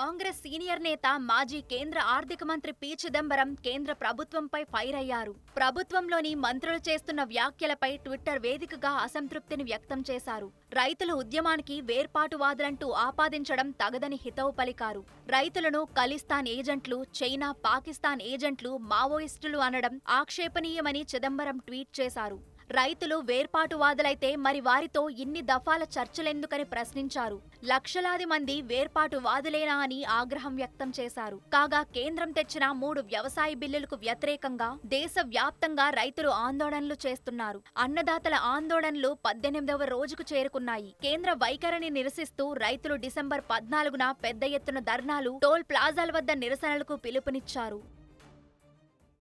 Congress senior నేత మాజీ కేంద్ర ఆర్థిక మంత్రి పి చిదంబరం కేంద్ర ప్రభుత్వంపై ఫైర్ అయ్యారు ప్రభుత్వంలోని మంత్రులు చేస్తున్న వ్యాఖ్యలపై ట్విట్టర్ వేదికగా అసంతృప్తిని వ్యక్తం చేశారు రైతుల ఉద్యమానికి వేర్పాటువాదులంటూ ఆపాదించడం తగదని హితవు పలికారు రైతులను ఖలిస్తాన్ ఏజెంట్లు చైనా పాకిస్తాన్ ఏజెంట్లు మావోయిస్టులు అనడం ఆక్షేపణీయమని చిదంబరం ట్వీట్ చేశారు రైతులు వేర్పాటువాదులైతే మరి వారితో ఇన్ని దఫాల చర్చలెందుకని ప్రశ్నించారు లక్షలాది మంది వేర్పాటువాదులేనా అని ఆగ్రహం వ్యక్తం చేశారు కాగా కేంద్రం తెచ్చిన మూడు వ్యవసాయ బిల్లులకు వ్యతిరేకంగా దేశవ్యాప్తంగా రైతులు ఆందోళనలు చేస్తున్నారు అన్నదాతల ఆందోళనలు పద్దెనిమిదవ రోజుకు చేరుకున్నాయి కేంద్ర వైఖరిని నిరసిస్తూ రైతులు డిసెంబర్ పద్నాలుగున పెద్ద ఎత్తున ధర్నాలు టోల్ ప్లాజాల వద్ద నిరసనలకు పిలుపునిచ్చారు